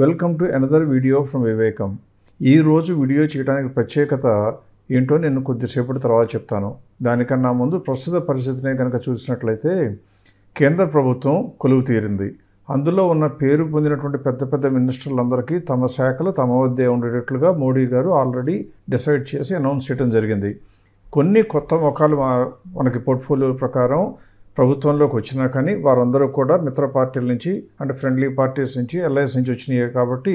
welcome to another video from Vivekam ఈరోజు video చేయడానికి ప్రత్యేకత ఏంటో నేను కొద్దిసేపటి తర్వాత చెప్తాను దానికన్నా ముందు ప్రస్తుత పరిస్థితినే కనుక చూసినట్లయితే కేంద్ర ప్రభుత్వం కొలువు తీరింది అందులో ఉన్న పేరు పొందినటువంటి పెద్ద పెద్ద మినిస్టర్లందరికీ తమ శాఖలు తమ వద్దే ఉండేటట్లుగా మోడీ గారు ఆల్రెడీ డిసైడ్ చేసి అనౌన్స్ చేయడం జరిగింది కొన్ని కొత్త ముఖాలు మనకి పోర్ట్ఫోలియో ప్రకారం ప్రభుత్వంలోకి వచ్చినా కానీ వారందరూ కూడా మిత్ర పార్టీల నుంచి అంటే ఫ్రెండ్లీ పార్టీస్ నుంచి ఎల్ఐఎస్ నుంచి వచ్చినాయి కాబట్టి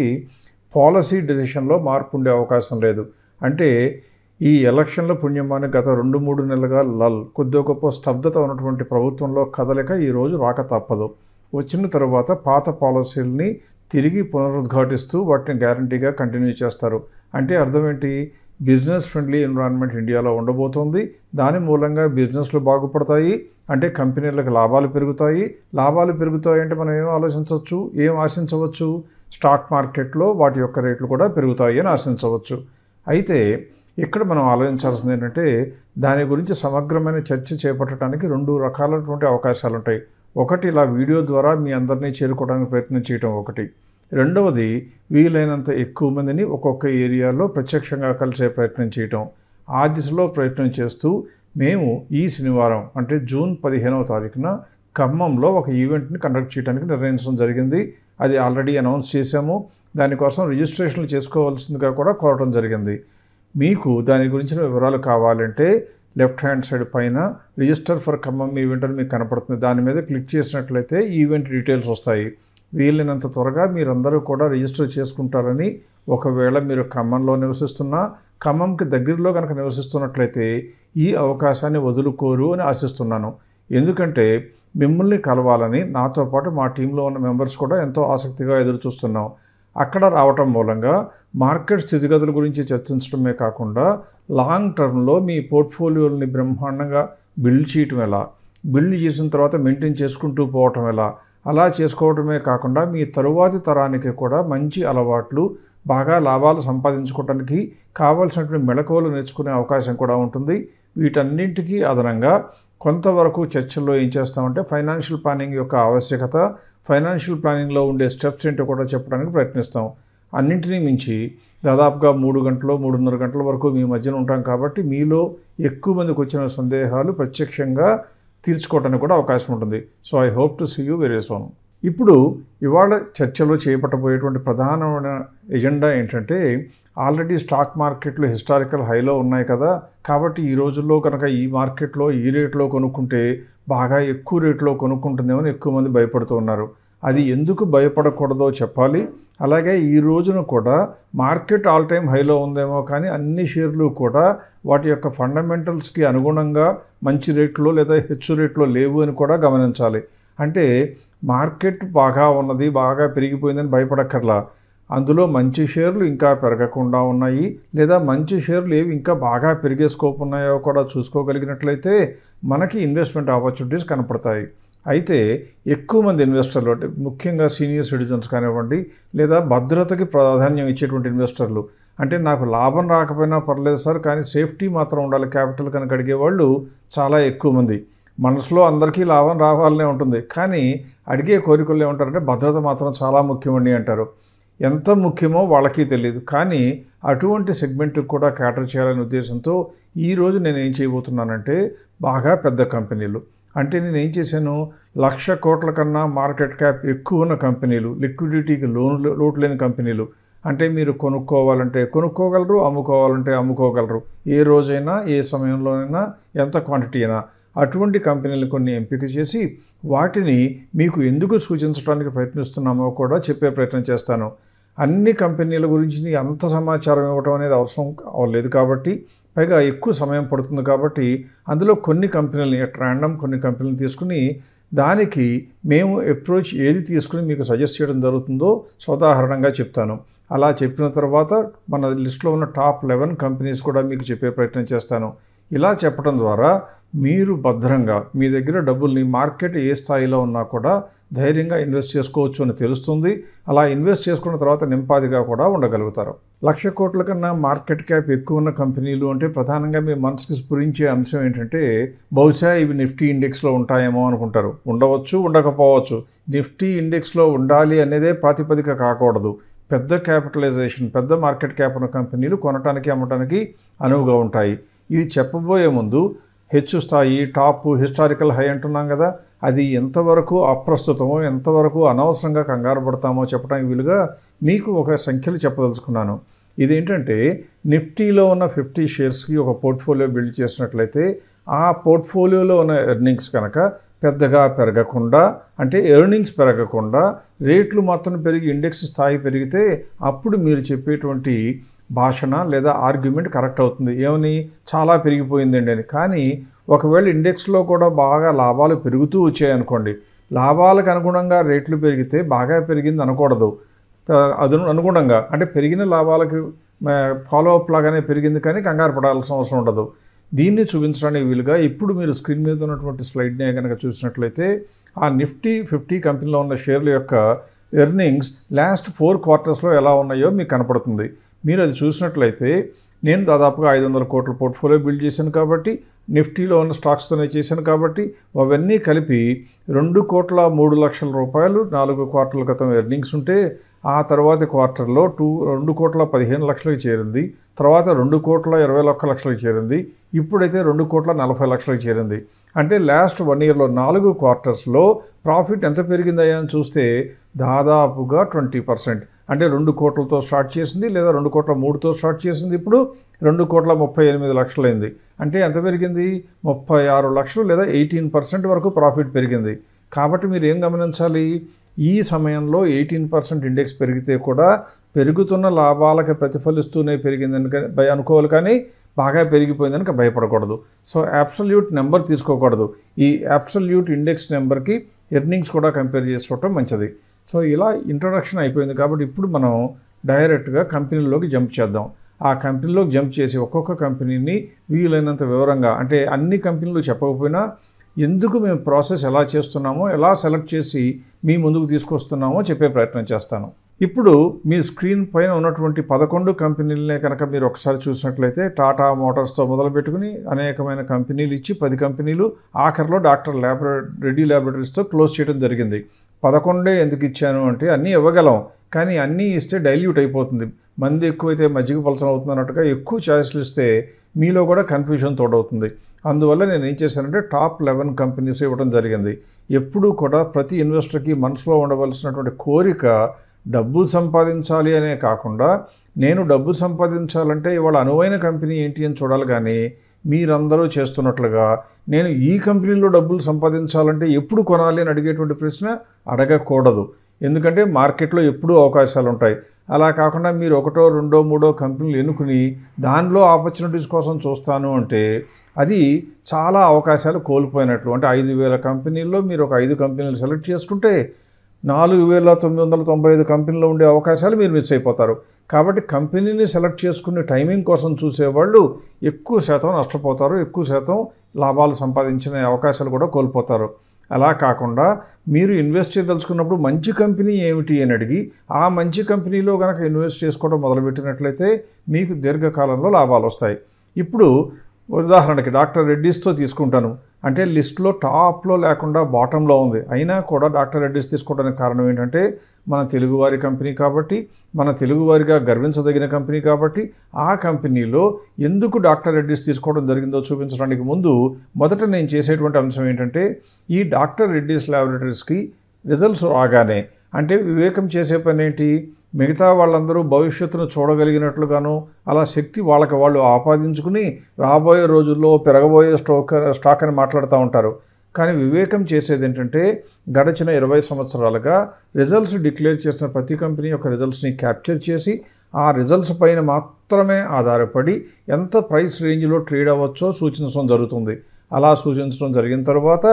పాలసీ డెసిషన్లో మార్పు ఉండే అవకాశం లేదు అంటే ఈ ఎలక్షన్ల పుణ్యమాని గత రెండు మూడు నెలలుగా లల్ కొద్ది గొప్ప స్తబ్దత ఉన్నటువంటి ప్రభుత్వంలో కదలిక ఈరోజు రాక తప్పదు వచ్చిన తర్వాత పాత పాలసీలని తిరిగి పునరుద్ఘాటిస్తూ వాటిని గ్యారంటీగా కంటిన్యూ చేస్తారు అంటే అర్థం ఏంటి బిజినెస్ ఫ్రెండ్లీ ఎన్విరాన్మెంట్ ఇండియాలో ఉండబోతోంది దాని మూలంగా బిజినెస్లు బాగుపడతాయి అంటే కంపెనీలకు లాభాలు పెరుగుతాయి లాభాలు పెరుగుతాయి అంటే మనం ఏం ఆలోచించవచ్చు ఏం ఆశించవచ్చు స్టాక్ మార్కెట్లో వాటి యొక్క రేట్లు కూడా పెరుగుతాయి అని ఆశించవచ్చు అయితే ఇక్కడ మనం ఆలోచించాల్సింది ఏంటంటే దాని గురించి సమగ్రమైన చర్చ చేపట్టడానికి రెండు రకాలైనటువంటి అవకాశాలు ఉంటాయి ఒకటి ఇలా వీడియో ద్వారా మీ అందరినీ చేరుకోవడానికి ప్రయత్నం చేయటం ఒకటి రెండవది వీలైనంత ఎక్కువ మందిని ఒక్కొక్క ఏరియాలో ప్రత్యక్షంగా కలిసే ప్రయత్నం చేయటం ఆ దిశలో ప్రయత్నం చేస్తూ మేము ఈ శనివారం అంటే జూన్ పదిహేనవ తారీఖున ఖమ్మంలో ఒక ఈవెంట్ని కండక్ట్ చేయడానికి నిర్ణయించడం జరిగింది అది ఆల్రెడీ అనౌన్స్ చేశాము దానికోసం రిజిస్ట్రేషన్లు చేసుకోవాల్సిందిగా కూడా కోరటం జరిగింది మీకు దాని గురించిన వివరాలు కావాలంటే లెఫ్ట్ హ్యాండ్ సైడ్ పైన రిజిస్టర్ ఫర్ ఖమ్మం ఈవెంట్ అని మీకు కనపడుతుంది దాని మీద క్లిక్ చేసినట్లయితే ఈవెంట్ డీటెయిల్స్ వస్తాయి వీలైనంత త్వరగా మీరందరూ కూడా రిజిస్టర్ చేసుకుంటారని ఒకవేళ మీరు ఖమ్మంలో నివసిస్తున్నా ఖమ్మంకి దగ్గరలో కనుక నివసిస్తున్నట్లయితే ఈ అవకాశాన్ని వదులుకోరు అని ఆశిస్తున్నాను ఎందుకంటే మిమ్మల్ని కలవాలని నాతో పాటు మా టీంలో ఉన్న మెంబర్స్ కూడా ఎంతో ఆసక్తిగా ఎదురు చూస్తున్నాం అక్కడ రావటం మూలంగా మార్కెట్ స్థితిగతుల గురించి చర్చించడమే కాకుండా లాంగ్ టర్మ్లో మీ పోర్ట్ఫోలియోని బ్రహ్మాండంగా బిల్డ్ చేయటం ఎలా బిల్డ్ చేసిన తర్వాత మెయింటైన్ చేసుకుంటూ పోవటం ఎలా అలా చేసుకోవడమే కాకుండా మీ తరువాతి తరానికి కూడా మంచి అలవాట్లు బాగా లాభాలు సంపాదించుకోవడానికి కావాల్సినటువంటి మెళకువలు నేర్చుకునే అవకాశం కూడా ఉంటుంది వీటన్నింటికీ అదనంగా కొంతవరకు చర్చల్లో ఏం చేస్తామంటే ఫైనాన్షియల్ ప్లానింగ్ యొక్క ఆవశ్యకత ఫైనాన్షియల్ ప్లానింగ్లో ఉండే స్టెప్స్ ఏంటో కూడా చెప్పడానికి ప్రయత్నిస్తాం అన్నింటినీ మించి దాదాపుగా మూడు గంటలు మూడున్నర గంటల వరకు మీ మధ్యన ఉంటాం కాబట్టి మీలో ఎక్కువ మందికి వచ్చిన సందేహాలు ప్రత్యక్షంగా తీర్చుకోవటానికి కూడా అవకాశం ఉంటుంది so I hope to see you very soon ఇప్పుడు ఇవాళ చర్చలో చేపట్టబోయేటువంటి ప్రధానమైన ఎజెండా ఏంటంటే ఆల్రెడీ స్టాక్ మార్కెట్లు హిస్టారికల్ హైలో ఉన్నాయి కదా కాబట్టి ఈ రోజుల్లో కనుక ఈ మార్కెట్లో ఈ రేట్లో కొనుక్కుంటే బాగా ఎక్కువ రేట్లో కొనుక్కుంటుందేమో ఎక్కువ మంది భయపడుతూ ఉన్నారు అది ఎందుకు భయపడకూడదో చెప్పాలి అలాగే ఈ రోజున కూడా మార్కెట్ ఆల్ టైమ్ హైలో ఉందేమో కానీ అన్ని షేర్లు కూడా వాటి యొక్క ఫండమెంటల్స్కి అనుగుణంగా మంచి రేట్లో లేదా హెచ్చు రేట్లో లేవు అని కూడా గమనించాలి అంటే మార్కెట్ బాగా ఉన్నది బాగా పెరిగిపోయిందని భయపడక్కర్లా అందులో మంచి షేర్లు ఇంకా పెరగకుండా ఉన్నాయి లేదా మంచి షేర్లు ఏవి ఇంకా బాగా పెరిగే స్కోప్ ఉన్నాయో కూడా చూసుకోగలిగినట్లయితే మనకి ఇన్వెస్ట్మెంట్ ఆపర్చునిటీస్ కనపడతాయి అయితే ఎక్కువ మంది ఇన్వెస్టర్లు అంటే ముఖ్యంగా సీనియర్ సిటిజన్స్ కానివ్వండి లేదా భద్రతకి ప్రాధాన్యం ఇచ్చేటువంటి ఇన్వెస్టర్లు అంటే నాకు లాభం రాకపోయినా పర్లేదు సార్ కానీ సేఫ్టీ మాత్రం ఉండాలి క్యాపిటల్ కనుక అడిగే వాళ్ళు చాలా ఎక్కువ మంది మనసులో అందరికీ లాభం రావాలనే ఉంటుంది కానీ అడిగే కోరికలు ఏమంటారంటే భద్రత మాత్రం చాలా ముఖ్యమండి అంటారు ఎంత ముఖ్యమో వాళ్ళకి తెలియదు కానీ అటువంటి సెగ్మెంట్కి కూడా క్యాటర్ చేయాలనే ఉద్దేశంతో ఈరోజు నేను ఏం చేయబోతున్నానంటే బాగా పెద్ద కంపెనీలు అంటే నేను ఏం చేశాను లక్ష కోట్ల కన్నా మార్కెట్ క్యాప్ ఎక్కువ ఉన్న కంపెనీలు లిక్విడిటీకి లోన్ లోటు లేని కంపెనీలు అంటే మీరు కొనుక్కోవాలంటే కొనుక్కోగలరు అమ్ముకోవాలంటే అమ్ముకోగలరు ఏ రోజైనా ఏ సమయంలోనైనా ఎంత క్వాంటిటీ అయినా అటువంటి కంపెనీలు కొన్ని ఎంపిక చేసి వాటిని మీకు ఎందుకు సూచించడానికి ప్రయత్నిస్తున్నామో కూడా చెప్పే ప్రయత్నం చేస్తాను అన్ని కంపెనీల గురించి అంత సమాచారం ఇవ్వడం అనేది అవసరం అవ్వలేదు కాబట్టి పైగా ఎక్కువ సమయం పడుతుంది కాబట్టి అందులో కొన్ని కంపెనీలని ర్యాండమ్ కొన్ని కంపెనీలను తీసుకుని దానికి మేము అప్రోచ్ ఏది తీసుకుని మీకు సజెస్ట్ చేయడం జరుగుతుందో సోదాహరణంగా చెప్తాను అలా చెప్పిన తర్వాత మన లిస్ట్లో ఉన్న టాప్ లెవెన్ కంపెనీస్ కూడా మీకు చెప్పే ప్రయత్నం చేస్తాను ఇలా చెప్పడం ద్వారా మీరు భద్రంగా మీ దగ్గర డబ్బుల్ని మార్కెట్ ఏ స్థాయిలో ఉన్నా కూడా ధైర్యంగా ఇన్వెస్ట్ చేసుకోవచ్చు అని తెలుస్తుంది అలా ఇన్వెస్ట్ చేసుకున్న తర్వాత నింపాదిగా కూడా ఉండగలుగుతారు లక్ష కోట్ల కన్నా మార్కెట్ క్యాప్ ఎక్కువ ఉన్న కంపెనీలు అంటే ప్రధానంగా మీ మనసుకి స్ఫురించే అంశం ఏంటంటే బహుశా ఇవి నిఫ్టీ ఇండెక్స్లో ఉంటాయేమో అనుకుంటారు ఉండవచ్చు ఉండకపోవచ్చు నిఫ్టీ ఇండెక్స్లో ఉండాలి అనేదే ప్రాతిపదిక కాకూడదు పెద్ద క్యాపిటలైజేషన్ పెద్ద మార్కెట్ క్యాప్ ఉన్న కంపెనీలు కొనటానికి అమ్మటానికి అనువుగా ఉంటాయి ఇది చెప్పబోయే ముందు హెచ్చు స్థాయి టాప్ హిస్టారికల్ హై అంటున్నాం కదా అది ఎంతవరకు అప్రస్తుతమో ఎంతవరకు అనవసరంగా కంగారు పడతామో చెప్పడానికి వీలుగా మీకు ఒక సంఖ్యలు చెప్పదలుచుకున్నాను ఇదేంటంటే నిఫ్టీలో ఉన్న ఫిఫ్టీ షేర్స్కి ఒక పోర్ట్ఫోలియో బిల్డ్ చేసినట్లయితే ఆ పోర్ట్ఫోలియోలో ఉన్న ఎర్నింగ్స్ కనుక పెద్దగా పెరగకుండా అంటే ఎర్నింగ్స్ పెరగకుండా రేట్లు మాత్రం పెరిగి ఇండెక్స్ స్థాయి పెరిగితే అప్పుడు మీరు చెప్పేటువంటి భాషణ లేదా ఆర్గ్యుమెంట్ కరెక్ట్ అవుతుంది ఏమని చాలా పెరిగిపోయిందండి అని కానీ ఒకవేళ ఇండెక్స్లో కూడా బాగా లాభాలు పెరుగుతూ వచ్చాయనుకోండి లాభాలకు అనుగుణంగా రేట్లు పెరిగితే బాగా పెరిగింది అనకూడదు అదు అనుగుణంగా అంటే పెరిగిన లాభాలకి ఫాలో అప్ లాగానే పెరిగింది కానీ కంగారు పడాల్సిన అవసరం ఉండదు దీన్ని చూపించడానికి వీలుగా ఇప్పుడు మీరు స్క్రీన్ మీద ఉన్నటువంటి స్లైడ్నే కనుక చూసినట్లయితే ఆ నిఫ్టీ ఫిఫ్టీ కంపెనీలో ఉన్న షేర్ల యొక్క ఎర్నింగ్స్ లాస్ట్ ఫోర్ క్వార్టర్స్లో ఎలా ఉన్నాయో మీకు కనపడుతుంది మీరు అది చూసినట్లయితే నేను దాదాపుగా ఐదు వందల కోట్ల పోర్ట్ఫోలియో బిల్డ్ చేశాను కాబట్టి నిఫ్టీలో ఉన్న స్టాక్స్తోనే చేశాను కాబట్టి అవన్నీ కలిపి రెండు కోట్ల మూడు లక్షల రూపాయలు నాలుగు క్వార్టర్ల క్రితం ఎర్నింగ్స్ ఉంటే ఆ తర్వాత క్వార్టర్లో టూ రెండు కోట్ల పదిహేను లక్షలకు చేరింది తర్వాత రెండు కోట్ల ఇరవై ఒక్క లక్షలకు చేరింది ఇప్పుడైతే రెండు కోట్ల నలభై లక్షలకు చేరింది అంటే లాస్ట్ వన్ ఇయర్లో నాలుగు క్వార్టర్స్లో ప్రాఫిట్ ఎంత పెరిగిందని చూస్తే దాదాపుగా ట్వంటీ పర్సెంట్ అంటే రెండు కోట్లతో స్టార్ట్ చేసింది లేదా రెండు కోట్ల మూడుతో స్టార్ట్ చేసింది ఇప్పుడు రెండు కోట్ల ముప్పై ఎనిమిది లక్షలైంది అంటే ఎంత పెరిగింది ముప్పై ఆరు లక్షలు లేదా ఎయిటీన్ పర్సెంట్ వరకు ప్రాఫిట్ పెరిగింది కాబట్టి మీరు ఏం గమనించాలి ఈ సమయంలో ఎయిటీన్ పర్సెంట్ ఇండెక్స్ పెరిగితే కూడా పెరుగుతున్న లాభాలకు ప్రతిఫలిస్తూనే పెరిగిందని భయ అనుకోవాలి కానీ బాగా పెరిగిపోయిందని భయపడకూడదు సో అబ్సల్యూట్ నెంబర్ తీసుకోకూడదు ఈ అబ్సల్యూట్ ఇండెక్స్ నెంబర్కి ఎర్నింగ్స్ కూడా కంపేర్ చేసుకోవటం మంచిది సో ఇలా ఇంట్రొడక్షన్ అయిపోయింది కాబట్టి ఇప్పుడు మనం డైరెక్ట్గా కంపెనీల్లోకి జంప్ చేద్దాం ఆ కంపెనీలోకి జంప్ చేసి ఒక్కొక్క కంపెనీని వీలైనంత వివరంగా అంటే అన్ని కంపెనీలు చెప్పకపోయినా ఎందుకు మేము ప్రాసెస్ ఎలా చేస్తున్నామో ఎలా సెలెక్ట్ చేసి మీ ముందుకు తీసుకొస్తున్నామో చెప్పే ప్రయత్నం చేస్తాను ఇప్పుడు మీ స్క్రీన్ పైన ఉన్నటువంటి పదకొండు కంపెనీలనే కనుక మీరు ఒకసారి చూసినట్లయితే టాటా మోటార్స్తో మొదలుపెట్టుకుని అనేకమైన కంపెనీలు ఇచ్చి పది కంపెనీలు ఆఖరిలో డాక్టర్ ల్యాబొరేటరీ రెడ్డి ల్యాబొరేటరీస్తో క్లోజ్ చేయడం జరిగింది పదకొండే ఎందుకు ఇచ్చాను అంటే అన్నీ ఇవ్వగలం కానీ అన్నీ ఇస్తే డైల్యూట్ అయిపోతుంది మంది ఎక్కువైతే మజ్జిగ పలసం అవుతుంది అన్నట్టుగా ఎక్కువ ఛాయిస్లు ఇస్తే మీలో కూడా కన్ఫ్యూజన్ తోడవుతుంది అందువల్ల నేను ఏం చేశానంటే టాప్ లెవెన్ కంపెనీస్ ఇవ్వడం జరిగింది ఎప్పుడూ కూడా ప్రతి ఇన్వెస్టర్కి మనసులో ఉండవలసినటువంటి కోరిక డబ్బు సంపాదించాలి అనే కాకుండా నేను డబ్బు సంపాదించాలంటే ఇవాళ అనువైన కంపెనీ ఏంటి అని చూడాలి కానీ మీరందరూ చేస్తున్నట్లుగా నేను ఈ కంపెనీలో డబ్బులు సంపాదించాలంటే ఎప్పుడు కొనాలి అని అడిగేటువంటి ప్రశ్న అడగకూడదు ఎందుకంటే మార్కెట్లో ఎప్పుడూ అవకాశాలు ఉంటాయి అలా కాకుండా మీరు ఒకటో రెండో మూడో కంపెనీలు ఎన్నుకుని దానిలో ఆపర్చునిటీస్ కోసం చూస్తాను అంటే అది చాలా అవకాశాలు కోల్పోయినట్లు అంటే ఐదు వేల కంపెనీల్లో మీరు ఒక ఐదు కంపెనీలు సెలెక్ట్ చేసుకుంటే నాలుగు వేల తొమ్మిది వందల తొంభై ఐదు కంపెనీలో ఉండే అవకాశాలు మీరు మిస్ అయిపోతారు కాబట్టి కంపెనీని సెలెక్ట్ చేసుకునే టైమింగ్ కోసం చూసేవాళ్ళు ఎక్కువ శాతం నష్టపోతారు ఎక్కువ శాతం లాభాలు సంపాదించిన అవకాశాలు కూడా కోల్పోతారు అలా కాకుండా మీరు ఇన్వెస్ట్ చేయదలుచుకున్నప్పుడు మంచి కంపెనీ ఏమిటి అని అడిగి ఆ మంచి కంపెనీలో కనుక ఇన్వెస్ట్ చేసుకోవడం మొదలుపెట్టినట్లయితే మీకు దీర్ఘకాలంలో లాభాలు వస్తాయి ఇప్పుడు ఉదాహరణకి డాక్టర్ రెడ్డీస్తో తీసుకుంటాను అంటే లిస్ట్లో టాప్లో లేకుండా బాటంలో ఉంది అయినా కూడా డాక్టర్ రెడ్డిస్ తీసుకోవడానికి కారణం ఏంటంటే మన తెలుగువారి కంపెనీ కాబట్టి మన తెలుగువారిగా గర్వించదగిన కంపెనీ కాబట్టి ఆ కంపెనీలో ఎందుకు డాక్టర్ రెడ్డిస్ తీసుకోవడం జరిగిందో చూపించడానికి ముందు మొదట నేను చేసేటువంటి అంశం ఏంటంటే ఈ డాక్టర్ రెడ్డిస్ ల్యాబొరేటరీస్కి రిజల్ట్స్ రాగానే అంటే వివేకం చేసే పని ఏంటి మిగతా వాళ్ళందరూ భవిష్యత్తును చూడగలిగినట్లుగాను అలా శక్తి వాళ్ళకి వాళ్ళు ఆపాదించుకుని రాబోయే రోజుల్లో పెరగబోయే స్టోక్ స్టాక్ అని మాట్లాడుతూ ఉంటారు కానీ వివేకం చేసేది ఏంటంటే గడిచిన ఇరవై సంవత్సరాలుగా రిజల్ట్స్ డిక్లేర్ చేసిన ప్రతి కంపెనీ యొక్క రిజల్ట్స్ని క్యాప్చర్ చేసి ఆ రిజల్ట్స్ పైన మాత్రమే ఆధారపడి ఎంత ప్రైస్ రేంజ్లో ట్రేడ్ అవ్వచ్చో సూచించడం జరుగుతుంది అలా సూచించడం జరిగిన తర్వాత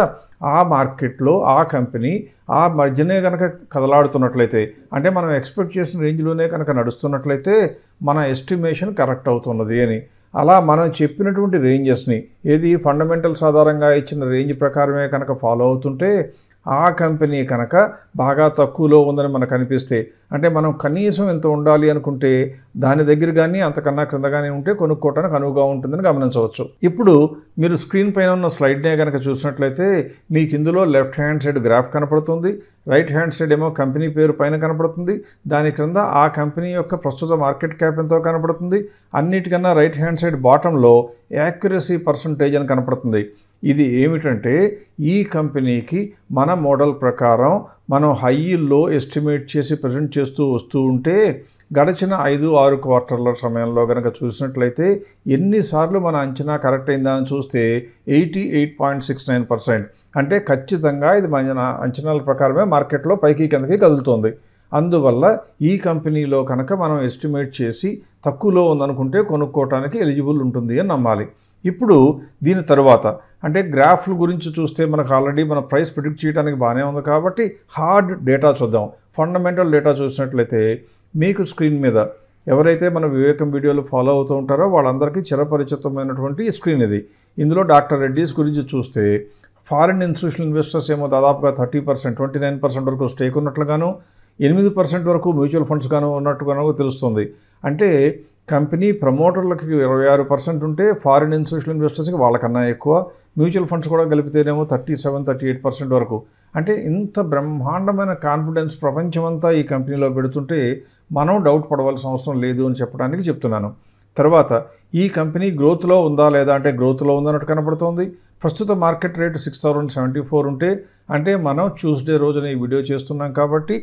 ఆ మార్కెట్లో ఆ కంపెనీ ఆ మధ్యనే కనుక కదలాడుతున్నట్లయితే అంటే మనం ఎక్స్పెక్ట్ చేసిన రేంజ్లోనే కనుక నడుస్తున్నట్లయితే మన ఎస్టిమేషన్ కరెక్ట్ అవుతున్నది అని అలా మనం చెప్పినటువంటి రేంజెస్ని ఏది ఫండమెంటల్స్ ఆధారంగా ఇచ్చిన రేంజ్ ప్రకారమే కనుక ఫాలో అవుతుంటే ఆ కంపెనీ కనుక బాగా తక్కువలో ఉందని మనకు అనిపిస్తే అంటే మనం కనీసం ఎంత ఉండాలి అనుకుంటే దాని దగ్గర కానీ అంతకన్నా క్రింద కానీ ఉంటే కొనుక్కోవటానికి అనువుగా ఉంటుందని గమనించవచ్చు ఇప్పుడు మీరు స్క్రీన్ పైన ఉన్న స్లైడ్నే కనుక చూసినట్లయితే మీకు ఇందులో లెఫ్ట్ హ్యాండ్ సైడ్ గ్రాఫ్ కనపడుతుంది రైట్ హ్యాండ్ సైడ్ ఏమో కంపెనీ పేరు పైన కనపడుతుంది దాని క్రింద ఆ కంపెనీ యొక్క ప్రస్తుత మార్కెట్ క్యాప్ ఎంతో కనపడుతుంది అన్నిటికన్నా రైట్ హ్యాండ్ సైడ్ బాటంలో యాక్యురసీ పర్సంటేజ్ అని కనపడుతుంది ఇది ఏమిటంటే ఈ కంపెనీకి మన మోడల్ ప్రకారం మనం హై లో ఎస్టిమేట్ చేసి ప్రజెంట్ చేస్తూ వస్తూ ఉంటే గడిచిన ఐదు ఆరు క్వార్టర్ల సమయంలో కనుక చూసినట్లయితే ఎన్నిసార్లు మన అంచనా కరెక్ట్ అయిందని చూస్తే eighty eight point six nine percent అంటే ఖచ్చితంగా ఇది మన అంచనాల ప్రకారమే మార్కెట్లో పైకి కిందకి కదులుతుంది అందువల్ల ఈ కంపెనీలో కనుక మనం ఎస్టిమేట్ చేసి తక్కువలో ఉందనుకుంటే కొనుక్కోవటానికి ఎలిజిబుల్ ఉంటుంది అని నమ్మాలి ఇప్పుడు దీని తర్వాత అంటే గ్రాఫ్ల గురించి చూస్తే మనకు ఆల్రెడీ మన ప్రైస్ ప్రిడిక్ట్ చేయడానికి బాగానే ఉంది కాబట్టి హార్డ్ డేటా చూద్దాం ఫండమెంటల్ డేటా చూసినట్లయితే మీకు స్క్రీన్ మీద ఎవరైతే మన వివేకం వీడియోలు ఫాలో అవుతూ ఉంటారో వాళ్ళందరికీ చిరపరిచితమైనటువంటి స్క్రీన్ ఇది ఇందులో డాక్టర్ రెడ్డీస్ గురించి చూస్తే ఫారిన్ ఇన్స్టిట్యూషనల్ ఇన్వెస్టర్స్ ఏమో దాదాపుగా thirty percent twenty nine percent వరకు స్టేక్ ఉన్నట్లుగాను ఎనిమిది పర్సెంట్ వరకు మ్యూచువల్ ఫండ్స్ గాను ఉన్నట్టుగాను తెలుస్తుంది అంటే కంపెనీ ప్రమోటర్లకి ఇరవై ఆరు పర్సెంట్ ఉంటే ఫారిన్ ఇన్స్టిట్యూషనల్ ఇన్వెస్టర్స్కి వాళ్ళకన్నా ఎక్కువ మ్యూచువల్ ఫండ్స్ కూడా కలిపితేనేమో thirty seven thirty eight percent వరకు అంటే ఇంత బ్రహ్మాండమైన కాన్ఫిడెన్స్ ప్రపంచమంతా ఈ కంపెనీలో పెడుతుంటే మనం డౌట్ పడవలసిన అవసరం లేదు అని చెప్పడానికి చెప్తున్నాను తర్వాత ఈ కంపెనీ గ్రోత్లో ఉందా లేదా అంటే గ్రోత్లో ఉందన్నట్టు కనబడుతోంది ప్రస్తుత market rate six thousand seventy four ఉంటే అంటే మనం ట్యూస్డే రోజున ఈ వీడియో చేస్తున్నాం కాబట్టి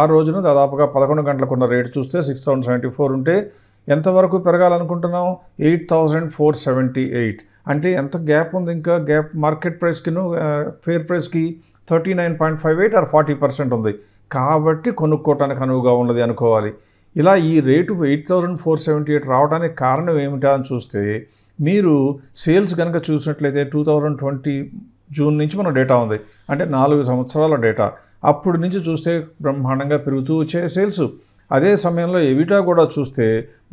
ఆ రోజున దాదాపుగా పదకొండు గంటలకున్న రేటు చూస్తే సిక్స్ థౌజండ్ సెవెంటీ ఫోర్ ఉంటే ఎంతవరకు పెరగాలనుకుంటున్నాం eight thousand four seventy eight అంటే ఎంత గ్యాప్ ఉంది ఇంకా గ్యాప్ మార్కెట్ ప్రైస్కి ఫేర్ ప్రైస్కి thirty nine point five eight or forty percent ఉంది కాబట్టి కొనుక్కోవటానికి అనువుగా ఉన్నది అనుకోవాలి ఇలా ఈ rate eight thousand four seventy eight రావడానికి కారణం ఏమిటా అని చూస్తే మీరు సేల్స్ కనుక చూసినట్లయితే టూ థౌజండ్ ట్వంటీ జూన్ నుంచి మన డేటా ఉంది అంటే నాలుగు సంవత్సరాల డేటా అప్పుడు నుంచి చూస్తే బ్రహ్మాండంగా పెరుగుతూ వచ్చే సేల్స్ అదే సమయంలో ఎబిటా కూడా చూస్తే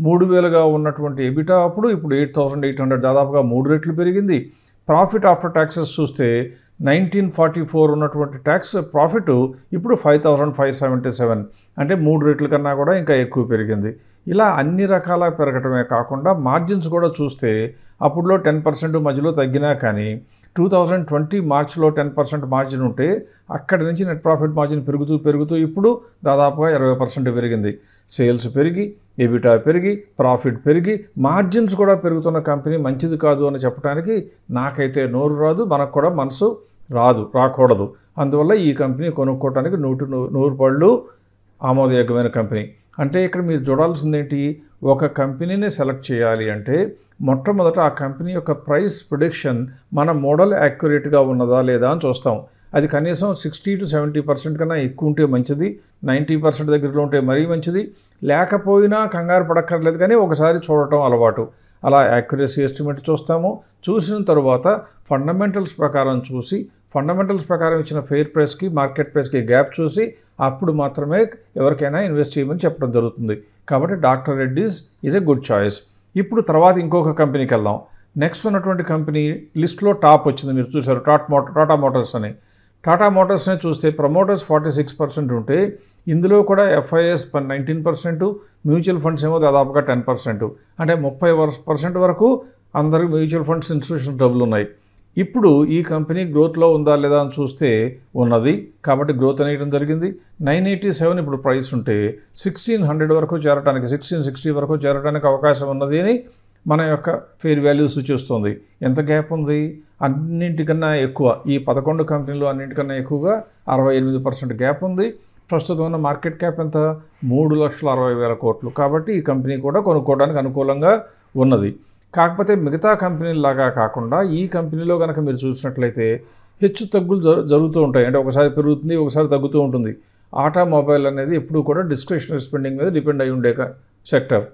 మూడు వేలుగా ఉన్నటువంటి ఎబిటా అప్పుడు ఇప్పుడు ఎయిట్ థౌసండ్ ఎయిట్ హండ్రెడ్ దాదాపుగా మూడు రెట్లు పెరిగింది ప్రాఫిట్ ఆఫ్టర్ ట్యాక్సెస్ చూస్తే నైన్టీన్ ఫార్టీ ఫోర్ ఉన్నటువంటి ట్యాక్స్ ప్రాఫిట్ ఇప్పుడు five thousand five seventy seven అంటే మూడు రెట్ల కన్నా కూడా ఇంకా ఎక్కువ పెరిగింది ఇలా అన్ని రకాల పెరగటమే కాకుండా మార్జిన్స్ కూడా చూస్తే అప్పుడులో టెన్ పర్సెంట్ మధ్యలో తగ్గినా కానీ టూ థౌజండ్ ట్వంటీ మార్చ్లో టెన్ పర్సెంట్ మార్జిన్ ఉంటే అక్కడి నుంచి నెట్ ప్రాఫిట్ మార్జిన్ పెరుగుతూ పెరుగుతూ ఇప్పుడు దాదాపుగా ఇరవై పర్సెంట్ పెరిగింది సేల్స్ పెరిగి ఎబిటా పెరిగి ప్రాఫిట్ పెరిగి మార్జిన్స్ కూడా పెరుగుతున్న కంపెనీ మంచిది కాదు అని చెప్పడానికి నాకైతే నోరు రాదు మనకు కూడా మనసు రాదు రాకూడదు అందువల్ల ఈ కంపెనీ కొనుక్కోవడానికి నూటి నూరు పళ్ళు ఆమోదయోగ్యమైన కంపెనీ అంటే ఇక్కడ మీరు చూడాల్సిందేంటి ఒక కంపెనీని సెలెక్ట్ చేయాలి అంటే మొట్టమొదట ఆ కంపెనీ యొక్క ప్రైస్ ప్రొడిక్షన్ మన మోడల్ యాక్యురేట్గా ఉన్నదా లేదా అని చూస్తాం అది కనీసం సిక్స్టీ టు సెవెంటీ పర్సెంట్ కన్నా ఎక్కువ ఉంటే మంచిది నైంటీ పర్సెంట్ దగ్గరలో ఉంటే మరీ మంచిది లేకపోయినా కంగారు పడక్కర్లేదు కానీ ఒకసారి చూడటం అలవాటు అలా యాక్యురసీ ఎస్టిమేట్ చూస్తాము చూసిన తరువాత ఫండమెంటల్స్ ప్రకారం చూసి ఫండమెంటల్స్ ప్రకారం ఇచ్చిన ఫెయిర్ ప్రైస్కి మార్కెట్ ప్రైస్కి గ్యాప్ చూసి అప్పుడు మాత్రమే ఎవరికైనా ఇన్వెస్ట్ చేయమని చెప్పడం జరుగుతుంది కాబట్టి doctor Reddy's is a good choice ఇప్పుడు తర్వాత ఇంకొక కంపెనీకి వెళ్దాం నెక్స్ట్ ఉన్నటువంటి కంపెనీ లిస్ట్లో టాప్ వచ్చింది మీరు చూసారు టాట్ మోటార్ టాటా మోటార్స్ అని టాటా మోటార్స్నే చూస్తే ప్రమోటర్స్ ఫార్టీ సిక్స్ పర్సెంట్ ఉంటే ఇందులో కూడా FIs nineteen percent mutual funds ఏమో దాదాపుగా టెన్ పర్సెంట్ అంటే ముప్పై పర్సెంట్ వరకు అందరూ మ్యూచువల్ ఫండ్స్ ఇన్స్టిట్యూషన్ డబ్బులు ఉన్నాయి ఇప్పుడు ఈ కంపెనీ గ్రోత్లో ఉందా లేదా అని చూస్తే ఉన్నది కాబట్టి గ్రోత్ అనేయడం జరిగింది నైన్ ఎయిటీ సెవెన్ ఇప్పుడు ప్రైస్ ఉంటే సిక్స్టీన్ హండ్రెడ్ వరకు చేరడానికి సిక్స్టీన్ సిక్స్టీ వరకు చేరడానికి అవకాశం ఉన్నది అని మన యొక్క ఫెయిర్ వాల్యూ సూచిస్తుంది ఎంత గ్యాప్ ఉంది అన్నింటికన్నా ఎక్కువ ఈ పదకొండు కంపెనీలు అన్నింటికన్నా ఎక్కువగా అరవై ఎనిమిది పర్సెంట్ గ్యాప్ ఉంది ప్రస్తుతం ఉన్న మార్కెట్ క్యాప్ ఎంత మూడు లక్షల అరవై వేల కోట్లు కాబట్టి ఈ కంపెనీ కూడా కొనుక్కోవడానికి అనుకూలంగా ఉన్నది కాకపోతే మిగతా కంపెనీలాగా కాకుండా ఈ కంపెనీలో కనుక మీరు చూసినట్లయితే హెచ్చు తగ్గులు జరుగుతూ ఉంటాయి అంటే ఒకసారి పెరుగుతుంది ఒకసారి తగ్గుతూ ఉంటుంది ఆటోమొబైల్ అనేది ఎప్పుడు కూడా డిస్క్రిప్షనరీ స్పెండింగ్ మీద డిపెండ్ అయి ఉండే సెక్టర్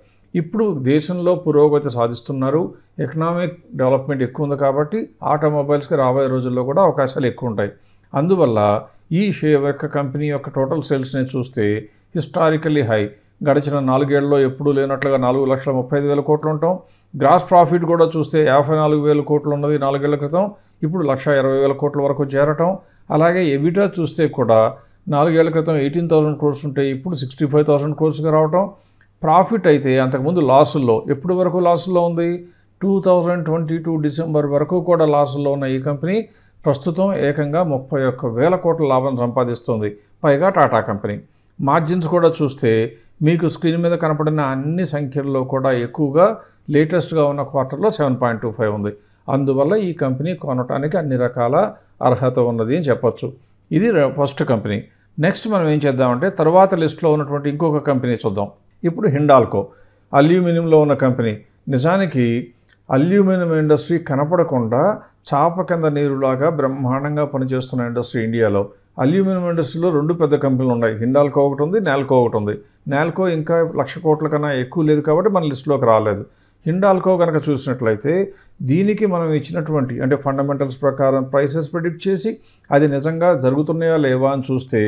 ఇప్పుడు దేశంలో పురోగతి సాధిస్తున్నారు ఎకనామిక్ డెవలప్మెంట్ ఎక్కువ ఉంది కాబట్టి ఆటోమొబైల్స్కి రాబోయే రోజుల్లో కూడా అవకాశాలు ఎక్కువ ఉంటాయి అందువల్ల ఈ షేర్ యొక్క కంపెనీ యొక్క టోటల్ సేల్స్ని చూస్తే హిస్టారికల్లీ హై గడిచిన నాలుగేళ్లలో ఎప్పుడూ లేనట్లుగా నాలుగు లక్షల ముప్పై ఐదు వేల కోట్లు ఉంటాం గ్రాస్ ప్రాఫిట్ కూడా చూస్తే యాభై నాలుగు వేల కోట్లు ఉన్నది నాలుగేళ్ల క్రితం ఇప్పుడు లక్ష ఇరవై వేల కోట్ల వరకు చేరటం అలాగే ఎబిటా చూస్తే కూడా నాలుగేళ్ల క్రితం ఎయిటీన్ థౌసండ్ క్రోర్స్ ఉంటే ఇప్పుడు సిక్స్టీ ఫైవ్ థౌసండ్ క్రోర్స్గా రావటం ప్రాఫిట్ అయితే అంతకుముందు లాసుల్లో ఎప్పటి వరకు లాసుల్లో ఉంది two thousand twenty two December వరకు కూడా లాసుల్లో ఉన్న ఈ కంపెనీ ప్రస్తుతం ఏకంగా ముప్పై ఒక్క వేల కోట్ల లాభం సంపాదిస్తుంది పైగా టాటా కంపెనీ మార్జిన్స్ కూడా చూస్తే మీకు స్క్రీన్ మీద కనపడిన అన్ని సంఖ్యల్లో కూడా ఎక్కువగా లేటెస్ట్గా ఉన్న క్వార్టర్లో సెవెన్ పాయింట్ టూ ఫైవ్ ఉంది అందువల్ల ఈ కంపెనీ కొనటానికి అన్ని రకాల అర్హత ఉన్నది అని చెప్పొచ్చు ఇది ఫస్ట్ కంపెనీ నెక్స్ట్ మనం ఏం చేద్దామంటే తర్వాత లిస్ట్లో ఉన్నటువంటి ఇంకొక కంపెనీ చూద్దాం ఇప్పుడు హిండాల్కో అల్యూమినియంలో ఉన్న కంపెనీ నిజానికి అల్యూమినియం ఇండస్ట్రీ కనపడకుండా చాప కింద నీరులాగా బ్రహ్మాండంగా పనిచేస్తున్న ఇండస్ట్రీ ఇండియాలో అల్యూమినియం ఇండస్ట్రీలో రెండు పెద్ద కంపెనీలు ఉన్నాయి హిండాల్కో ఒకటి ఉంది నాల్కో ఒకటి ఉంది నాల్కో ఇంకా లక్ష కోట్ల కన్నా ఎక్కువ లేదు కాబట్టి మన లిస్టులోకి రాలేదు హిండాల్కో కనుక చూసినట్లయితే దీనికి మనం ఇచ్చినటువంటి అంటే ఫండమెంటల్స్ ప్రకారం ప్రైసెస్ ప్రిడిక్ట్ చేసి అది నిజంగా జరుగుతున్నాయా లేవా అని చూస్తే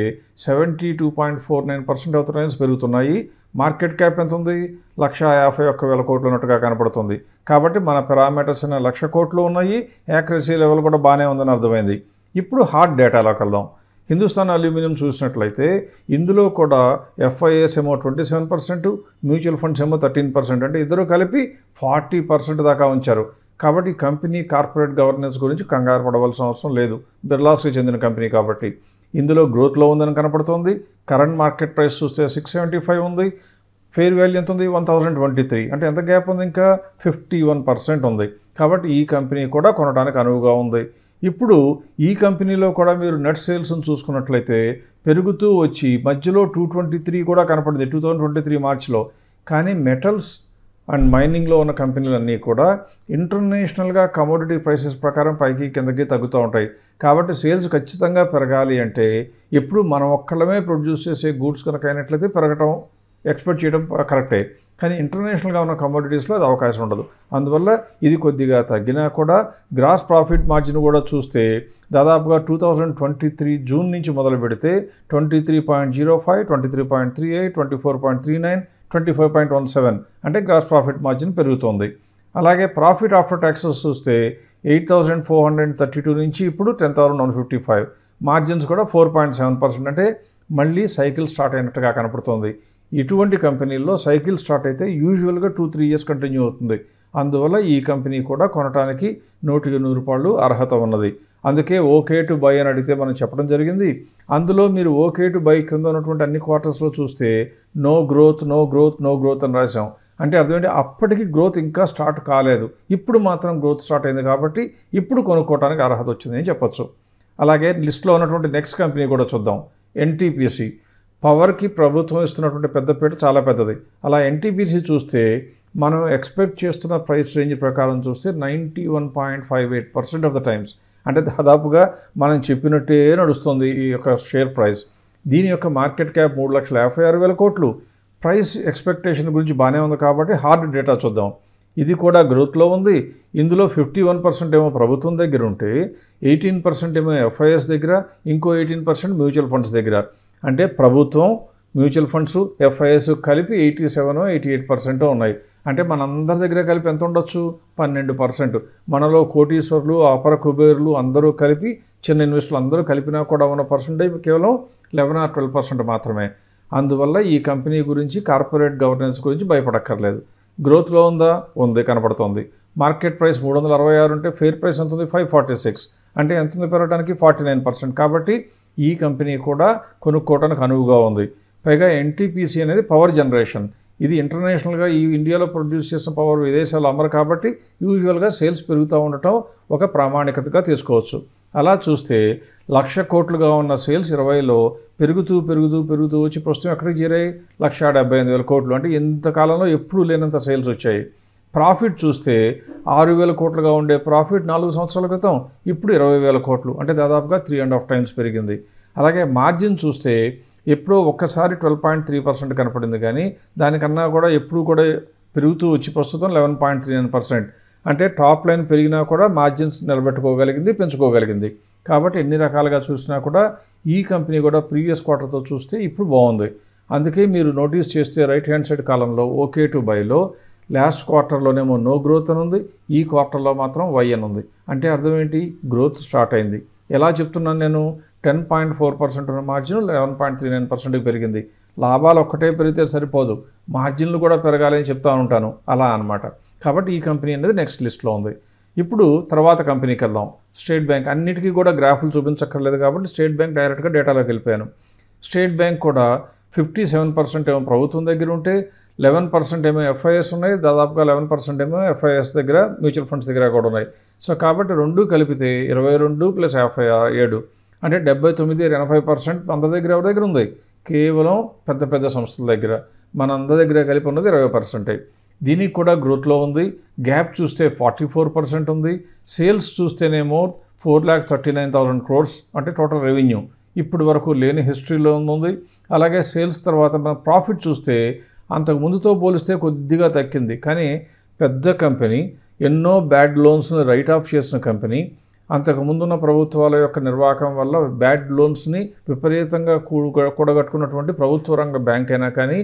seventy two point four nine percent అవుతున్నాయని పెరుగుతున్నాయి మార్కెట్ క్యాప్ ఎంత ఉంది లక్ష యాభై ఒక్క వేల కోట్లు ఉన్నట్టుగా కనపడుతుంది కాబట్టి మన పారామీటర్స్ అనే లక్ష కోట్లు ఉన్నాయి యాక్రసీ లెవెల్ కూడా బాగానే ఉందని అర్థమైంది ఇప్పుడు హార్డ్ డేటాలోకి వెళ్దాం హిందుస్థాన్ అల్యూమినియం చూసినట్లయితే ఇందులో కూడా ఎఫ్ఐఎస్ ఏమో twenty seven percent mutual funds ఏమో థర్టీన్ పర్సెంట్ అంటే ఇద్దరు కలిపి ఫార్టీ పర్సెంట్ దాకా ఉంచారు కాబట్టి కంపెనీ కార్పొరేట్ గవర్నెన్స్ గురించి కంగారు పడవలసిన అవసరం లేదు బిర్లాస్కి చెందిన కంపెనీ కాబట్టి ఇందులో గ్రోత్లో ఉందని కనపడుతోంది కరెంట్ మార్కెట్ ప్రైస్ చూస్తే సిక్స్ సెవెంటీ ఫైవ్ ఉంది ఫెయిర్ వాల్యూ ఎంత ఉంది వన్ థౌసండ్ ట్వంటీ త్రీ అంటే ఎంత గ్యాప్ ఉంది ఇంకా ఫిఫ్టీ వన్ పర్సెంట్ ఉంది కాబట్టి ఈ కంపెనీ కూడా కొనడానికి అనువుగా ఉంది ఇప్పుడు ఈ కంపెనీలో కూడా మీరు నెట్ సేల్స్ను చూసుకున్నట్లయితే పెరుగుతూ వచ్చి మధ్యలో టూ ట్వంటీ త్రీ కూడా కనపడింది టూ థౌజండ్ ట్వంటీ త్రీ మార్చ్లో కానీ మెటల్స్ అండ్ మైనింగ్లో ఉన్న కంపెనీలన్నీ కూడా ఇంటర్నేషనల్గా కమోడిటీ ప్రైసెస్ ప్రకారం పైకి కిందకి తగ్గుతూ ఉంటాయి కాబట్టి సేల్స్ ఖచ్చితంగా పెరగాలి అంటే ఎప్పుడు మనం ఒక్కళ్ళమే ప్రొడ్యూస్ చేసే గూడ్స్ కనుక అయినట్లయితే పెరగటం ఎక్స్పెక్ట్ చేయడం కరెక్టే కానీ ఇంటర్నేషనల్గా ఉన్న కమోడిటీస్లో అది అవకాశం ఉండదు అందువల్ల ఇది కొద్దిగా తగ్గినా కూడా గ్రాస్ ప్రాఫిట్ మార్జిన్ కూడా చూస్తే దాదాపుగా two thousand twenty three June నుంచి మొదలు పెడితే twenty three point zero five twenty three point three eight twenty four point three nine twenty five point one seven అంటే గ్రాస్ ప్రాఫిట్ మార్జిన్ పెరుగుతుంది అలాగే profit after taxes చూస్తే eight thousand four hundred thirty two నుంచి ఇప్పుడు ten thousand one fifty five margins కూడా four point seven percent అంటే మళ్ళీ cycle start అయినట్టుగా కనపడుతుంది ఇటువంటి కంపెనీల్లో సైకిల్ స్టార్ట్ అయితే యూజువల్గా టూ త్రీ ఇయర్స్ కంటిన్యూ అవుతుంది అందువల్ల ఈ కంపెనీ కూడా కొనటానికి నూటికి నూరు రూపాయలు అర్హత ఉన్నది అందుకే ఓకే టు బై అని అడిగితే మనం చెప్పడం జరిగింది అందులో మీరు ఓకే టు బై కింద ఉన్నటువంటి అన్ని క్వార్టర్స్లో చూస్తే no growth no growth no growth అని రాశాం అంటే అర్థమేంటి అప్పటికి గ్రోత్ ఇంకా స్టార్ట్ కాలేదు ఇప్పుడు మాత్రం గ్రోత్ స్టార్ట్ అయింది కాబట్టి ఇప్పుడు కొనుక్కోవడానికి అర్హత వచ్చింది అని చెప్పొచ్చు అలాగే లిస్ట్లో ఉన్నటువంటి నెక్స్ట్ కంపెనీ కూడా చూద్దాం ఎన్టీపీసీ పవర్కి ప్రభుత్వం ఇస్తున్నటువంటి పెద్దపీట చాలా పెద్దది అలా ఎన్టీపీసీ చూస్తే మనం ఎక్స్పెక్ట్ చేస్తున్న ప్రైస్ రేంజ్ ప్రకారం చూస్తే ninety one point five eight percent of the times అంటే దాదాపుగా మనం చెప్పినట్టే నడుస్తుంది ఈ యొక్క షేర్ ప్రైస్ దీని యొక్క మార్కెట్ క్యాప్ మూడు లక్షల యాభై ఆరు వేల కోట్లు ప్రైస్ ఎక్స్పెక్టేషన్ గురించి బాగానే ఉంది కాబట్టి హార్డ్ డేటా చూద్దాం ఇది కూడా గ్రోత్లో ఉంది ఇందులో ఫిఫ్టీ వన్ పర్సెంట్ ఏమో ప్రభుత్వం దగ్గర ఉంటే ఎయిటీన్ పర్సెంట్ ఏమో ఎఫ్ఐఎస్ దగ్గర ఇంకో ఎయిటీన్ పర్సెంట్ మ్యూచువల్ ఫండ్స్ దగ్గర అంటే ప్రభుత్వం మ్యూచువల్ ఫండ్స్ ఎఫ్ఐఎస్ కలిపి eighty seven eighty eight percent ఉన్నాయి అంటే మనందరి దగ్గర కలిపి ఎంత ఉండొచ్చు పన్నెండు పర్సెంట్ మనలో కోటీశ్వర్లు అపర కుబేరులు అందరూ కలిపి చిన్న ఇన్వెస్టర్లు అందరూ కలిపినా కూడా ఉన్న పర్సెంటే కేవలం లెవెన్ ఆర్ ట్వెల్వ్ పర్సెంట్ మాత్రమే అందువల్ల ఈ కంపెనీ గురించి కార్పొరేట్ గవర్నెన్స్ గురించి భయపడక్కర్లేదు గ్రోత్లో ఉందా ఉంది కనపడుతుంది మార్కెట్ ప్రైస్ మూడు వందల అరవై ఆరు ఉంటే ఫెయిర్ ప్రైస్ ఎంత ఉంది ఫైవ్ ఫార్టీ సిక్స్ అంటే ఎంత ఉంది పెరగడానికి ఫార్టీ నైన్ పర్సెంట్ కాబట్టి ఈ కంపెనీ కూడా కొనుక్కోవటానికి అనువుగా ఉంది పైగా ఎన్టీపీసీ అనేది పవర్ జనరేషన్ ఇది ఇంటర్నేషనల్గా ఈ ఇండియాలో ప్రొడ్యూస్ చేసిన పవర్ విదేశాలు అమ్మరు కాబట్టి యూజువల్గా సేల్స్ పెరుగుతూ ఉండటం ఒక ప్రామాణికతగా తీసుకోవచ్చు అలా చూస్తే లక్ష కోట్లుగా ఉన్న సేల్స్ ఇరవైలో పెరుగుతూ పెరుగుతూ పెరుగుతూ వచ్చి ప్రస్తుతం ఎక్కడికి చేరాయి లక్ష డెబ్బై ఎనిమిది వేల కోట్లు అంటే ఇంతకాలంలో ఎప్పుడూ లేనంత సేల్స్ వచ్చాయి ప్రాఫిట్ చూస్తే ఆరు వేల కోట్లుగా ఉండే ప్రాఫిట్ నాలుగు సంవత్సరాల క్రితం ఇప్పుడు ఇరవై వేల కోట్లు అంటే దాదాపుగా త్రీ అండ్ హాఫ్ టైమ్స్ పెరిగింది అలాగే మార్జిన్ చూస్తే ఎప్పుడో ఒక్కసారి ట్వెల్వ్ పాయింట్ త్రీ పర్సెంట్ కనపడింది కానీ దానికన్నా కూడా ఎప్పుడూ కూడా పెరుగుతూ వచ్చి ప్రస్తుతం eleven point three nine percent అంటే టాప్ లైన్ పెరిగినా కూడా మార్జిన్స్ నిలబెట్టుకోగలిగింది పెంచుకోగలిగింది కాబట్టి ఎన్ని రకాలుగా చూసినా కూడా ఈ కంపెనీ కూడా ప్రీవియస్ క్వార్టర్తో చూస్తే ఇప్పుడు బాగుంది అందుకే మీరు నోటీస్ చేస్తే రైట్ హ్యాండ్ సైడ్ కాలంలో ఓకే టు బైలో లాస్ట్ క్వార్టర్లోనేమో నో గ్రోత్ అని ఉంది ఈ క్వార్టర్లో మాత్రం వై అని ఉంది అంటే అర్థం ఏంటి గ్రోత్ స్టార్ట్ అయింది ఎలా చెప్తున్నాను నేను టెన్ పాయింట్ ఫోర్ పర్సెంట్ ఉన్న margin eleven point three nine పర్సెంట్కి పెరిగింది లాభాలు ఒక్కటే పెరిగితే సరిపోదు మార్జిన్లు కూడా పెరగాలని చెప్తా ఉంటాను అలా అనమాట కాబట్టి ఈ కంపెనీ అనేది నెక్స్ట్ లిస్ట్లో ఉంది ఇప్పుడు తర్వాత కంపెనీకి వెళ్దాం స్టేట్ బ్యాంక్ అన్నిటికీ కూడా గ్రాఫ్లు చూపించక్కర్లేదు కాబట్టి స్టేట్ బ్యాంక్ డైరెక్ట్గా డేటాలోకి వెళ్ళిపోయాను స్టేట్ బ్యాంక్ కూడా ఫిఫ్టీ సెవెన్ పర్సెంట్ ఏమో ప్రభుత్వం దగ్గర ఉంటే లెవెన్ పర్సెంట్ ఏమో ఎఫ్ఐఎస్ ఉన్నాయి దాదాపుగా లెవెన్ పర్సెంట్ ఏమో ఎఫ్ఐఎస్ దగ్గర మ్యూచువల్ ఫండ్స్ దగ్గర కూడా ఉన్నాయి సో కాబట్టి రెండు కలిపితే ఇరవై రెండు ప్లస్ యాభై ఏడు అంటే డెబ్బై తొమ్మిది ఎనభై పర్సెంట్ అందరి దగ్గర ఎవరి దగ్గర ఉంది కేవలం పెద్ద పెద్ద సంస్థల దగ్గర మన అందరి దగ్గర కలిపి ఉన్నది ఇరవై పర్సెంటే దీనికి కూడా గ్రోత్లో ఉంది గ్యాప్ చూస్తే ఫార్టీ ఫోర్ పర్సెంట్ ఉంది సేల్స్ చూస్తేనేమో four lakh thirty nine thousand crores అంటే టోటల్ రెవెన్యూ ఇప్పటి వరకు లేని హిస్టరీలో ఉంది అలాగే సేల్స్ తర్వాత మన ప్రాఫిట్ చూస్తే అంతకు ముందుతో పోలిస్తే కొద్దిగా తక్కింది కానీ పెద్ద కంపెనీ ఎన్నో బ్యాడ్ లోన్స్ని రైట్ ఆఫ్ చేసిన కంపెనీ అంతకు ముందున్న ప్రభుత్వాల యొక్క నిర్వాహకం వల్ల బ్యాడ్ లోన్స్ని విపరీతంగా కూడ కూడగట్టుకున్నటువంటి ప్రభుత్వ రంగ బ్యాంక్ అయినా కానీ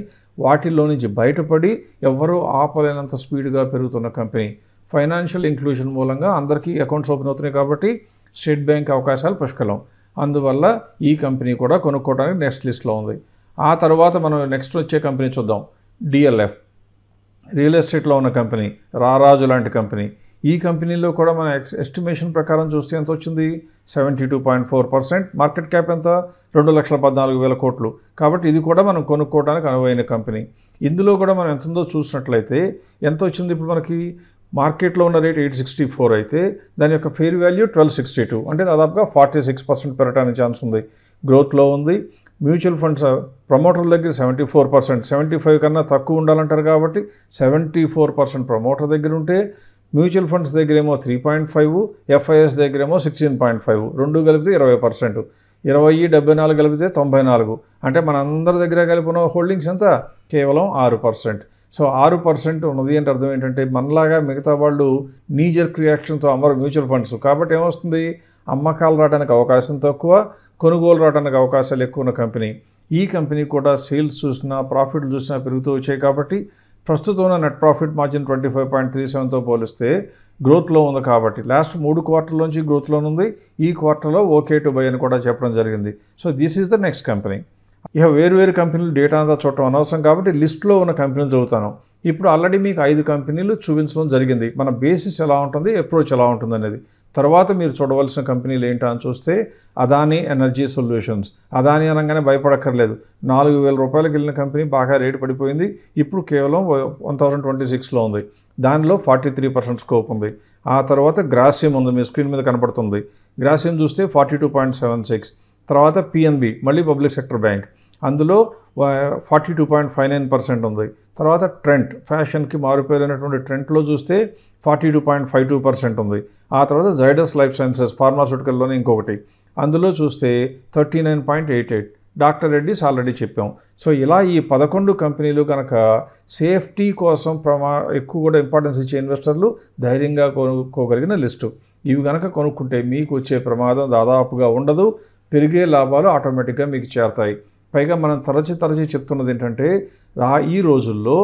వాటిల్లో నుంచి బయటపడి ఎవ్వరూ ఆపలేనంత స్పీడ్గా పెరుగుతున్న కంపెనీ ఫైనాన్షియల్ ఇంక్లూజన్ మూలంగా అందరికీ అకౌంట్స్ ఓపెన్ అవుతున్నాయి కాబట్టి స్టేట్ బ్యాంక్ అవకాశాలు పుష్కలం అందువల్ల ఈ కంపెనీ కూడా కొనుక్కోవడానికి నెక్స్ట్ లిస్ట్లో ఉంది ఆ తర్వాత మనం నెక్స్ట్ వచ్చే కంపెనీ చూద్దాం డిఎల్ఎఫ్ రియల్ ఎస్టేట్లో ఉన్న కంపెనీ రారాజు లాంటి కంపెనీ ఈ కంపెనీలో కూడా మన ఎస్టిమేషన్ ప్రకారం చూస్తే ఎంత వచ్చింది seventy two point four percent market cap ఎంత రెండు లక్షల పద్నాలుగు వేల కోట్లు కాబట్టి ఇది కూడా మనం కొనుక్కోవడానికి అనువైన కంపెనీ ఇందులో కూడా మనం ఎంత ఉందో చూసినట్లయితే ఎంత వచ్చింది ఇప్పుడు మనకి మార్కెట్లో ఉన్న రేట్ ఎయిట్ సిక్స్టీ ఫోర్ అయితే దాని యొక్క fair value twelve sixty two అంటే దాదాపుగా ఫార్టీ సిక్స్ పర్సెంట్ పెరగడానికి ఛాన్స్ ఉంది గ్రోత్లో ఉంది మ్యూచువల్ ఫండ్స్ ప్రమోటర్ల దగ్గర seventy four percent seventy five కన్నా తక్కువ ఉండాలంటారు కాబట్టి సెవెంటీ ఫోర్ పర్సెంట్ ప్రమోటర్ దగ్గర ఉంటే మ్యూచువల్ ఫండ్స్ దగ్గర ఏమో త్రీ పాయింట్ ఫైవ్ ఎఫ్ఐఎస్ దగ్గర ఏమో సిక్స్టీన్ పాయింట్ ఫైవ్ రెండు కలిపితే ఇరవై పర్సెంట్ ఇరవై డెబ్బై నాలుగు కలిపితే తొంభై నాలుగు అంటే మన అందరి దగ్గర కలిపిన హోల్డింగ్స్ ఎంత కేవలం ఆరు పర్సెంట్ సో ఆరు పర్సెంట్ ఉన్నది అంటే అర్థం ఏంటంటే మనలాగా మిగతా వాళ్ళు నీజర్ రియాక్షన్తో అమ్మరు మ్యూచువల్ ఫండ్స్ కాబట్టి ఏమొస్తుంది అమ్మకాలు రావడానికి అవకాశం తక్కువ కొనుగోలు రావడానికి అవకాశాలు ఎక్కువ ఉన్న కంపెనీ ఈ కంపెనీ కూడా సేల్స్ చూసినా ప్రాఫిట్లు చూసినా పెరుగుతూ వచ్చాయి కాబట్టి ప్రస్తుతం ఉన్న net profit margin twenty five point three సెవెన్తో పోలిస్తే గ్రోత్లో ఉంది కాబట్టి లాస్ట్ మూడు క్వార్టర్లోంచి ఉంది ఈ క్వార్టర్లో ఓకే టు బై అని కూడా చెప్పడం జరిగింది so this is the next company ఇక వేరు కంపెనీలు డేటా అంతా చూడటం అనవసరం కాబట్టి లిస్ట్లో ఉన్న కంపెనీలు చదువుతాను ఇప్పుడు ఆల్రెడీ మీకు ఐదు కంపెనీలు చూపించడం జరిగింది మన బేసిస్ ఎలా ఉంటుంది అప్రోచ్ ఎలా ఉంటుంది అనేది తర్వాత మీరు చూడవలసిన కంపెనీలు ఏంటో అని చూస్తే అదానీ ఎనర్జీ సొల్యూషన్స్ అదాని అనగానే భయపడక్కర్లేదు నాలుగు వేల రూపాయలకు వెళ్ళిన కంపెనీ బాగా రేటు పడిపోయింది ఇప్పుడు కేవలం వన్ థౌజండ్ ట్వంటీ సిక్స్లో ఉంది దానిలో ఫార్టీ త్రీ పర్సెంట్ స్కోప్ ఉంది ఆ తర్వాత గ్రాసియం ఉంది మీ స్క్రీన్ మీద కనపడుతుంది గ్రాసియం చూస్తే forty two point seven six తర్వాత పిఎన్బి మళ్ళీ పబ్లిక్ సెక్టర్ బ్యాంక్ అందులో forty two point five nine percent ఉంది తర్వాత ట్రెంట్ ఫ్యాషన్కి మారిపోయినటువంటి ట్రెంట్లో చూస్తే forty two point five two percent ఉంది ఆ తర్వాత జైడస్ లైఫ్ సైన్సెస్ ఫార్మాసూటికల్లోనే ఇంకొకటి అందులో చూస్తే thirty nine point eight eight doctor Reddy's already చెప్పాం సో ఇలా ఈ పదకొండు కంపెనీలు కనుక సేఫ్టీ కోసం ప్రమా ఎక్కువ కూడా ఇంపార్టెన్స్ ఇచ్చే ఇన్వెస్టర్లు ధైర్యంగా కొనుక్కోగలిగిన లిస్టు ఇవి కనుక కొనుక్కుంటే మీకు వచ్చే ప్రమాదం దాదాపుగా ఉండదు పెరిగే లాభాలు ఆటోమేటిక్గా మీకు చేరతాయి పైగా మనం తరచి తరచి చెప్తున్నది ఏంటంటే ఈ రోజుల్లో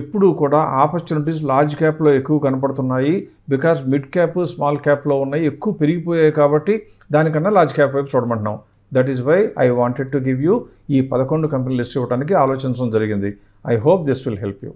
ఎప్పుడూ కూడా ఆపర్చునిటీస్ లార్జ్ క్యాప్లో ఎక్కువ కనపడుతున్నాయి బికాస్ మిడ్ క్యాప్ స్మాల్ క్యాప్లో ఉన్నాయి ఎక్కువ పెరిగిపోయాయి కాబట్టి దానికన్నా లార్జ్ క్యాప్ వైపు చూడమంటున్నాం that is why I wanted to give you ఈ పదకొండు కంపెనీ లిస్ట్ ఇవ్వడానికి ఆలోచించడం జరిగింది I hope this will help you